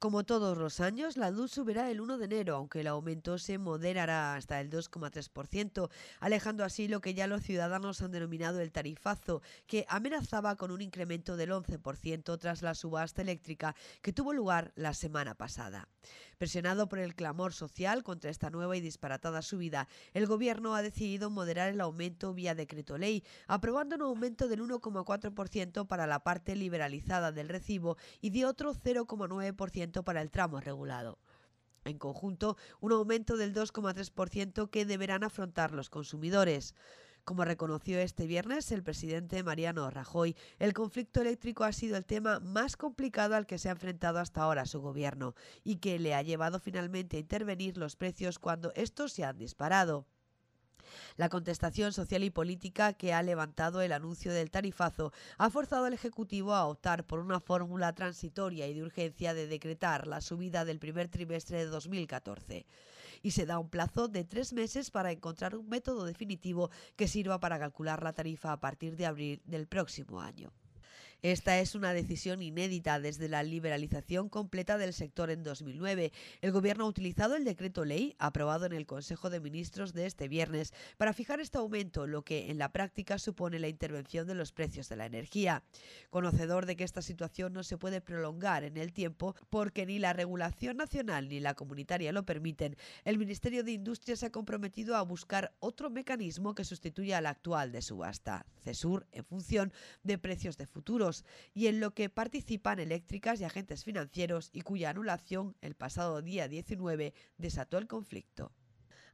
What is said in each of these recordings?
Como todos los años, la luz subirá el 1 de enero, aunque el aumento se moderará hasta el 2,3%, alejando así lo que ya los ciudadanos han denominado el tarifazo, que amenazaba con un incremento del 11% tras la subasta eléctrica que tuvo lugar la semana pasada. Presionado por el clamor social contra esta nueva y disparatada subida, el Gobierno ha decidido moderar el aumento vía decreto ley, aprobando un aumento del 1,4% para la parte liberalizada del recibo y de otro 0,9% para el tramo regulado. En conjunto, un aumento del 2,3% que deberán afrontar los consumidores. Como reconoció este viernes el presidente Mariano Rajoy, el conflicto eléctrico ha sido el tema más complicado al que se ha enfrentado hasta ahora su gobierno y que le ha llevado finalmente a intervenir los precios cuando estos se han disparado. La contestación social y política que ha levantado el anuncio del tarifazo ha forzado al Ejecutivo a optar por una fórmula transitoria y de urgencia de decretar la subida del primer trimestre de 2014. Y se da un plazo de tres meses para encontrar un método definitivo que sirva para calcular la tarifa a partir de abril del próximo año. Esta es una decisión inédita desde la liberalización completa del sector en 2009. El Gobierno ha utilizado el decreto ley aprobado en el Consejo de Ministros de este viernes para fijar este aumento, lo que en la práctica supone la intervención de los precios de la energía. Conocedor de que esta situación no se puede prolongar en el tiempo porque ni la regulación nacional ni la comunitaria lo permiten, el Ministerio de Industria se ha comprometido a buscar otro mecanismo que sustituya al actual de subasta, CESUR, en función de precios de futuro y en lo que participan eléctricas y agentes financieros y cuya anulación el pasado día 19 desató el conflicto.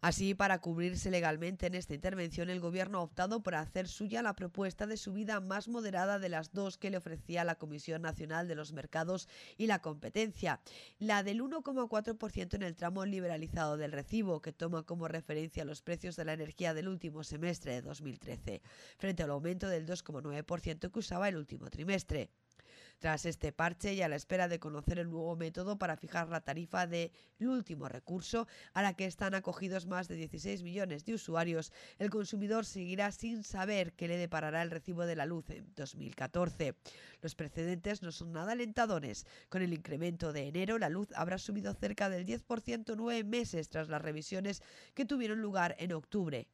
Así, para cubrirse legalmente en esta intervención, el gobierno ha optado por hacer suya la propuesta de subida más moderada de las dos que le ofrecía la Comisión Nacional de los Mercados y la Competencia, la del 1,4% en el tramo liberalizado del recibo, que toma como referencia los precios de la energía del último semestre de 2013, frente al aumento del 2,9% que usaba el último trimestre. Tras este parche y a la espera de conocer el nuevo método para fijar la tarifa del de último recurso a la que están acogidos más de 16 millones de usuarios, el consumidor seguirá sin saber qué le deparará el recibo de la luz en 2014. Los precedentes no son nada alentadores. Con el incremento de enero, la luz habrá subido cerca del 10% nueve meses tras las revisiones que tuvieron lugar en octubre